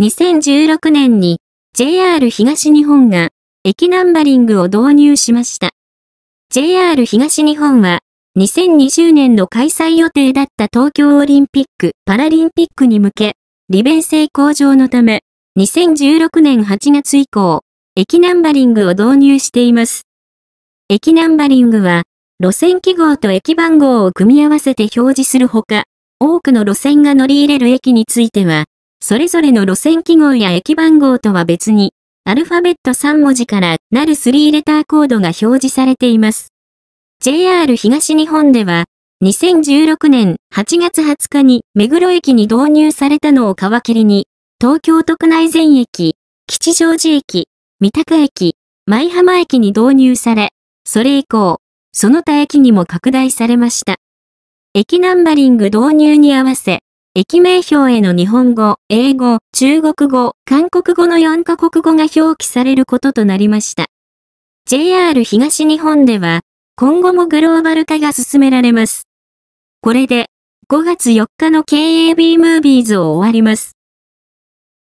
2016年に JR 東日本が駅ナンバリングを導入しました。JR 東日本は2020年の開催予定だった東京オリンピック・パラリンピックに向け、利便性向上のため、2016年8月以降、駅ナンバリングを導入しています。駅ナンバリングは、路線記号と駅番号を組み合わせて表示するほか、多くの路線が乗り入れる駅については、それぞれの路線記号や駅番号とは別に、アルファベット3文字からなる3レターコードが表示されています。JR 東日本では、2016年8月20日に目黒駅に導入されたのを皮切りに、東京都区内全駅、吉祥寺駅、三鷹駅、舞浜駅に導入され、それ以降、その他駅にも拡大されました。駅ナンバリング導入に合わせ、駅名表への日本語、英語、中国語、韓国語の4カ国語が表記されることとなりました。JR 東日本では、今後もグローバル化が進められます。これで、5月4日の KAB ムービーズを終わります。